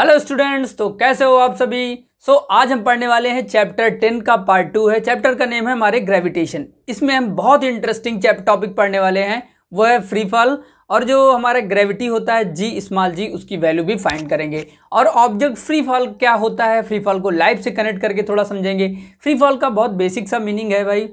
hello students तो कैसे हो आप सभी सो so, आज हम पढ़ने वाले हैं चैप्टर टेन का पार्ट टू है चैप्टर का नेम है हमारे ग्रेविटेशन इसमें हम बहुत इंटरेस्टिंग चैप्टर टॉपिक पढ़ने वाले हैं वो है फ्री फॉल और जो हमारा ग्रेविटी होता है जी स्मॉल जी उसकी वैल्यू भी फाइंड करेंगे और ऑब्जेक्ट फ्री फॉल क्या होता है फ्री फॉल को लाइफ से कनेक्ट करके थोड़ा समझेंगे फ्री फॉल का बहुत बेसिक सा मीनिंग है भाई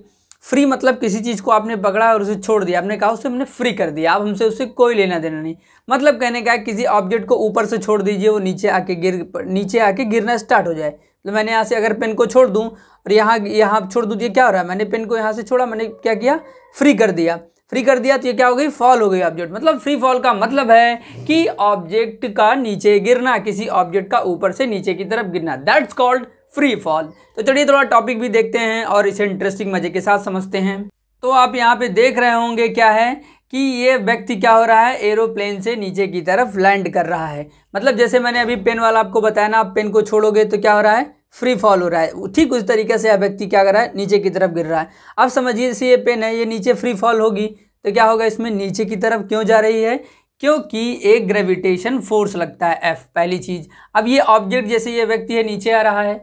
फ्री मतलब किसी चीज़ को आपने पकड़ा और उसे छोड़ दिया आपने कहा उसे हमने फ्री कर दिया आप हमसे उसे कोई लेना देना नहीं मतलब कहने का किसी ऑब्जेक्ट को ऊपर से छोड़ दीजिए वो नीचे आके गिर नीचे आके गिरना स्टार्ट हो जाए तो मैंने यहाँ से अगर पेन को छोड़ दूँ और यहाँ यहाँ छोड़ दूँ तो क्या हो रहा है मैंने पेन को यहाँ से छोड़ा मैंने क्या किया फ्री कर दिया फ्री कर दिया तो ये क्या हो गई फॉल हो गई ऑब्जेक्ट मतलब फ्री फॉल का मतलब है कि ऑब्जेक्ट का नीचे गिरना किसी ऑब्जेक्ट का ऊपर से नीचे की तरफ गिरना दैट्स कॉल्ड फ्री फॉल तो चलिए थोड़ा टॉपिक भी देखते हैं और इसे इंटरेस्टिंग मज़े के साथ समझते हैं तो आप यहाँ पे देख रहे होंगे क्या है कि ये व्यक्ति क्या हो रहा है एरोप्लेन से नीचे की तरफ लैंड कर रहा है मतलब जैसे मैंने अभी पेन वाला आपको बताया ना आप पेन को छोड़ोगे तो क्या हो रहा है फ्री फॉल हो रहा है ठीक उस तरीके से यह व्यक्ति क्या कर रहा है नीचे की तरफ गिर रहा है अब समझिए जैसे ये पेन है ये नीचे फ्री फॉल होगी तो क्या होगा इसमें नीचे की तरफ क्यों जा रही है क्योंकि एक ग्रेविटेशन फोर्स लगता है एफ पहली चीज़ अब ये ऑब्जेक्ट जैसे ये व्यक्ति है नीचे आ रहा है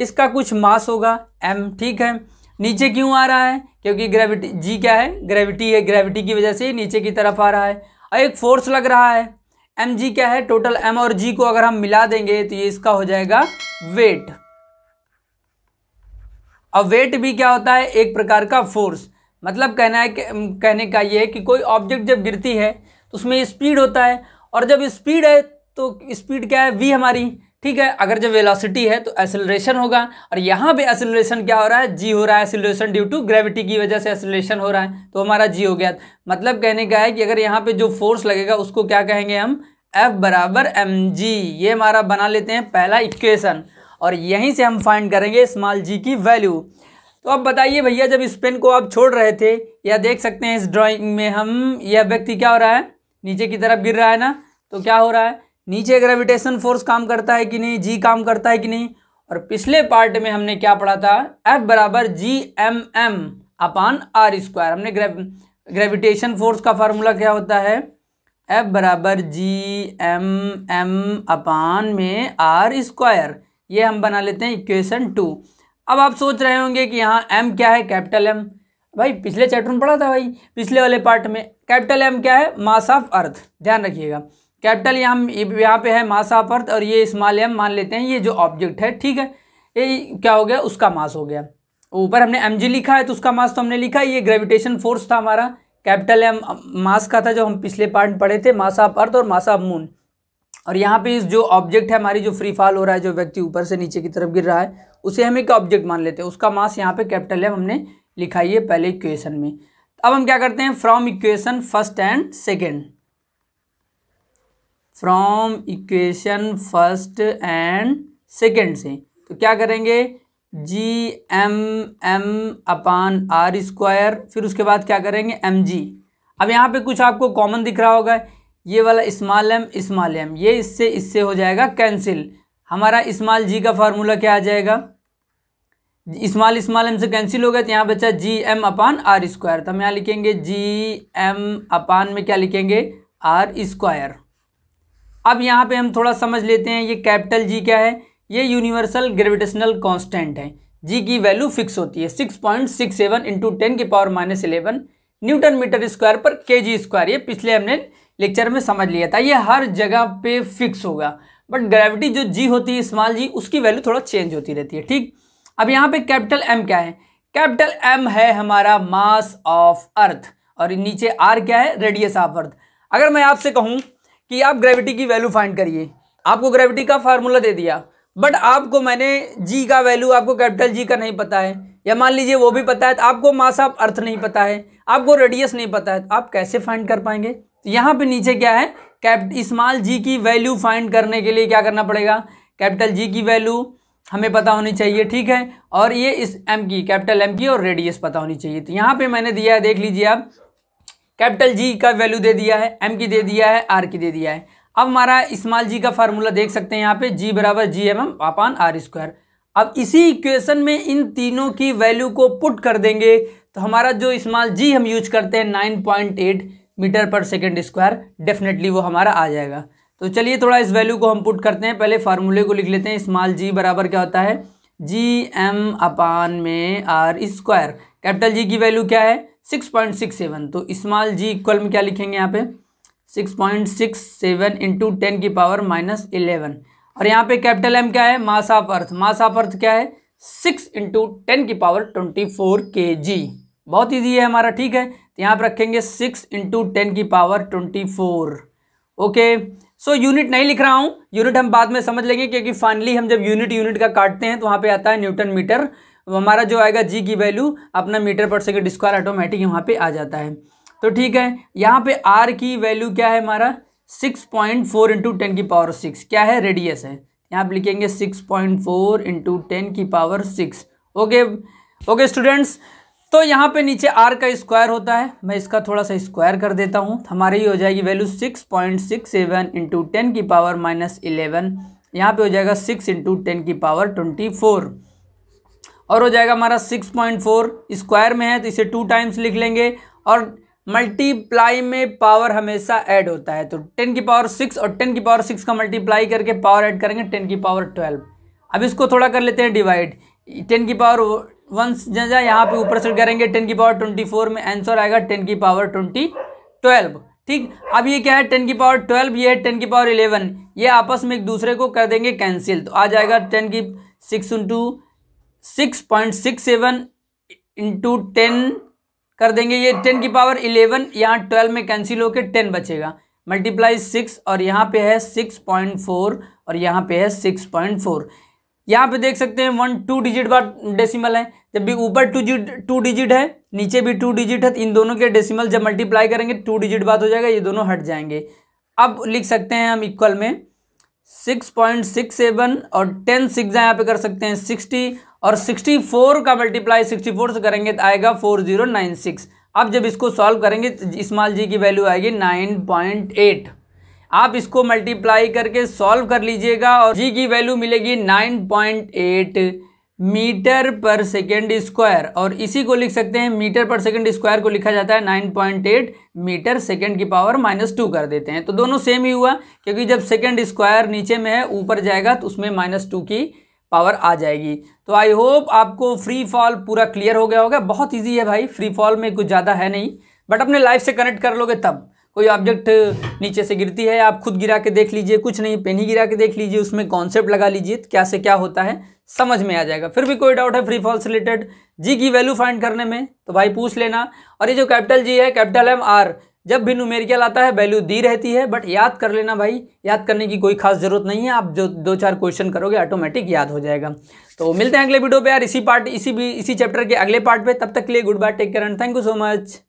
इसका कुछ मास होगा एम ठीक है नीचे क्यों आ रहा है क्योंकि ग्रेविटी जी क्या है ग्रेविटी है ग्रेविटी की वजह से नीचे की तरफ आ रहा है और एक फोर्स लग रहा है एम जी क्या है टोटल एम और जी को अगर हम मिला देंगे तो ये इसका हो जाएगा वेट और वेट भी क्या होता है एक प्रकार का फोर्स मतलब कहना है कहने का ये है कि कोई ऑब्जेक्ट जब गिरती है तो उसमें स्पीड होता है और जब स्पीड है तो स्पीड क्या है वी हमारी ठीक है अगर जब वेलोसिटी है तो एसिलेशन होगा और यहाँ पे एसिलेशन क्या हो रहा है जी हो रहा है एसिलेशन ड्यू टू ग्रेविटी की वजह से एसिलेशन हो रहा है तो हमारा जी हो गया मतलब कहने का है कि अगर यहाँ पे जो फोर्स लगेगा उसको क्या कहेंगे हम एफ बराबर एम जी ये हमारा बना लेते हैं पहला इक्वेशन और यहीं से हम फाइंड करेंगे स्मॉल जी की वैल्यू तो अब बताइए भैया जब इस पेन को आप छोड़ रहे थे या देख सकते हैं इस ड्राॅइंग में हम यह व्यक्ति क्या हो रहा है नीचे की तरफ गिर रहा है ना तो क्या हो रहा है नीचे ग्रेविटेशन फोर्स काम करता है कि नहीं जी काम करता है कि नहीं और पिछले पार्ट में हमने क्या पढ़ा था एफ बराबर G M M upon R square हमने ग्रेविटेशन फोर्स का फार्मूला क्या होता है एफ बराबर जी एम एम अपान में आर स्क्वायर ये हम बना लेते हैं इक्वेशन टू अब आप सोच रहे होंगे कि यहाँ एम क्या है कैपिटल एम भाई पिछले चैप्टर में पढ़ा था भाई पिछले वाले पार्ट में कैपिटल एम क्या है मास ऑफ अर्थ ध्यान रखिएगा कैपिटल यहाँ यहाँ पे है मास ऑफ अर्थ और ये स्मॉल एम मान लेते हैं ये जो ऑब्जेक्ट है ठीक है ये क्या हो गया उसका मास हो गया ऊपर हमने एम जी लिखा है तो उसका मास तो हमने लिखा ये ग्रेविटेशन फोर्स था हमारा कैपिटल एम मास का था जो हम पिछले पार्ट पढ़े थे मास ऑफ अर्थ और मास ऑफ मून और यहाँ पे इस जो ऑब्जेक्ट है हमारी जो फ्री फॉल हो रहा है जो व्यक्ति ऊपर से नीचे की तरफ गिर रहा है उसे हम एक ऑब्जेक्ट मान लेते हैं उसका मास यहाँ पे कैपिटल एम हमने लिखा ही है पहले इक्वेशन में अब हम क्या करते हैं from equation first and second from equation first and second से तो क्या करेंगे G M M upon R square फिर उसके बाद क्या करेंगे एम जी अब यहाँ पे कुछ आपको कॉमन दिख रहा होगा ये वाला इस्माल एम इस्माल एम ये इससे इससे हो जाएगा कैंसिल हमारा इस्माल जी का फार्मूला क्या आ जाएगा इस्माल इस्माल एम से कैंसिल हो गया तो यहाँ बचा G M upon R square तो हम यहाँ लिखेंगे जी एम अपान में क्या लिखेंगे आर स्क्वायर अब यहाँ पे हम थोड़ा समझ लेते हैं ये कैपिटल जी क्या है ये यूनिवर्सल ग्रेविटेशनल कांस्टेंट है जी की वैल्यू फिक्स होती है six point six seven into ten की power minus eleven newton metre square पर के जी स्क्वायर ये पिछले हमने लेक्चर में समझ लिया था ये हर जगह पे फिक्स होगा बट ग्रेविटी जो जी होती है स्मॉल जी उसकी वैल्यू थोड़ा चेंज होती रहती है ठीक अब यहाँ पे कैपिटल एम क्या है कैपिटल एम है हमारा मास ऑफ अर्थ और नीचे आर क्या है रेडियस ऑफ अर्थ अगर मैं आपसे कहूँ कि आप ग्रेविटी की वैल्यू फाइंड करिए आपको ग्रेविटी का फार्मूला दे दिया बट आपको मैंने जी का वैल्यू आपको कैपिटल जी का नहीं पता है या मान लीजिए वो भी पता है तो आपको मास ऑफ अर्थ नहीं पता है आपको रेडियस नहीं पता है तो आप कैसे फाइंड कर पाएंगे तो यहाँ पे नीचे क्या है कैप इस्माल जी की वैल्यू फाइंड करने के लिए क्या करना पड़ेगा कैपिटल जी की वैल्यू हमें पता होनी चाहिए ठीक है और ये इस एम की कैपिटल एम की और रेडियस पता होनी चाहिए तो यहाँ पे मैंने दिया है देख लीजिए आप कैपिटल जी का वैल्यू दे दिया है एम की दे दिया है आर की दे दिया है अब हमारा इस्माल जी का फार्मूला देख सकते हैं यहाँ पे जी बराबर G M M upon R square अब इसी इक्वेशन में इन तीनों की वैल्यू को पुट कर देंगे तो हमारा जो इस्माल जी हम यूज करते हैं नाइन पॉइंट एट मीटर पर सेकेंड स्क्वायर डेफिनेटली वो हमारा आ जाएगा तो चलिए थोड़ा इस वैल्यू को हम पुट करते हैं पहले फार्मूले को लिख लेते हैं इस्माल जी बराबर क्या होता है जी एम अपान में आर स्क्वायर कैपिटल जी की वैल्यू क्या है सिक्स पॉइंट सिक्स सेवन तो स्मॉल जी इक्वल में क्या लिखेंगे यहाँ पे six point six seven into ten की पावर माइनस इलेवन और यहाँ पे कैपिटल एम क्या है mass of earth mass of earth क्या है सिक्स इंटू टेन की power twenty four K G बहुत ईजी है हमारा ठीक है तो यहाँ पर रखेंगे सिक्स इंटू टेन की power twenty four okay so unit नहीं लिख रहा हूँ यूनिट हम बाद में समझ लेंगे क्योंकि फाइनली हम जब यूनिट यूनिट का काटते हैं तो वहाँ पे आता है न्यूटन मीटर वो हमारा जो आएगा जी की वैल्यू अपना मीटर पर सेकेंड स्क्वायर ऑटोमेटिक यहाँ पे आ जाता है तो ठीक है यहाँ पे आर की वैल्यू क्या है हमारा six point four into ten की पावर सिक्स क्या है रेडियस है यहाँ पर लिखेंगे six point four into ten की power six okay okay students तो यहाँ पे नीचे आर का स्क्वायर होता है मैं इसका थोड़ा सा स्क्वायर कर देता हूँ हमारी ही हो जाएगी value six point six seven into ten की पावर माइनस इलेवन यहाँ पर हो जाएगा सिक्स इंटू टेन की पावर ट्वेंटी फोर और हो जाएगा हमारा सिक्स पॉइंट फोर स्क्वायर में है तो इसे टू टाइम्स लिख लेंगे और मल्टीप्लाई में पावर हमेशा ऐड होता है तो टेन की पावर सिक्स और टेन की पावर सिक्स का मल्टीप्लाई करके पावर ऐड करेंगे टेन की पावर ट्वेल्व अब इसको थोड़ा कर लेते हैं डिवाइड टेन की पावर वन जहाँ यहाँ पे ऊपर सेट करेंगे टेन की पावर ट्वेंटी फोर में आंसर आएगा टेन की पावर ट्वेंटी ट्वेल्व ठीक अब ये क्या है टेन की पावर ट्वेल्व ये है टेन की पावर इलेवन ये आपस में एक दूसरे को कर देंगे कैंसिल तो आ जाएगा टेन की six into six point six seven into ten कर देंगे ये टेन की पावर इलेवन यहाँ ट्वेल्व में कैंसिल होकर टेन बचेगा मल्टीप्लाई सिक्स और यहाँ पे है सिक्स पॉइंट फोर और यहाँ पे है सिक्स पॉइंट फोर यहाँ पे देख सकते हैं वन टू डिजिट बार डेसिमल है जब भी ऊपर टू टू डिजिट है नीचे भी टू डिजिट है तो इन दोनों के डेसिमल जब मल्टीप्लाई करेंगे टू डिजिट बात हो जाएगा ये दोनों हट जाएंगे अब लिख सकते हैं हम इक्वल में सिक्स पॉइंट सिक्स सेवन और टेन सिक्स यहाँ पे कर सकते हैं सिक्सटी और सिक्सटी फोर का मल्टीप्लाई सिक्सटी फोर से करेंगे तो आएगा फोर जीरो नाइन सिक्स अब जब इसको सॉल्व करेंगे तो स्मॉल जी की वैल्यू आएगी नाइन पॉइंट एट आप इसको मल्टीप्लाई करके सॉल्व कर लीजिएगा और जी की वैल्यू मिलेगी नाइन पॉइंट एट मीटर पर सेकेंड स्क्वायर और इसी को लिख सकते हैं मीटर पर सेकेंड स्क्वायर को लिखा जाता है nine point eight meter second की पावर माइनस टू कर देते हैं तो दोनों सेम ही हुआ क्योंकि जब सेकेंड स्क्वायर नीचे में है ऊपर जाएगा तो उसमें माइनस टू की पावर आ जाएगी तो आई होप आपको फ्री फॉल पूरा क्लियर हो गया होगा बहुत ईजी है भाई फ्री फॉल में कुछ ज़्यादा है नहीं बट अपने लाइफ से कनेक्ट कर लोगे तब कोई ऑब्जेक्ट नीचे से गिरती है आप खुद गिरा के देख लीजिए कुछ नहीं पेन ही गिरा के देख लीजिए उसमें कॉन्सेप्ट लगा लीजिए तो क्या से क्या होता है समझ में आ जाएगा फिर भी कोई डाउट है फ्री फॉल्स रिलेटेड जी की वैल्यू फाइंड करने में तो भाई पूछ लेना और ये जो कैपिटल जी है कैपिटल एम आर जब भी नुमेरिकल आता है वैल्यू दी रहती है बट याद कर लेना भाई याद करने की कोई खास ज़रूरत नहीं है आप जो दो चार क्वेश्चन करोगे ऑटोमेटिक याद हो जाएगा तो मिलते हैं अगले वीडियो पे यार इसी पार्ट इसी भी इसी चैप्टर के अगले पार्ट पे तब तक के लिए goodbye take care and thank you so much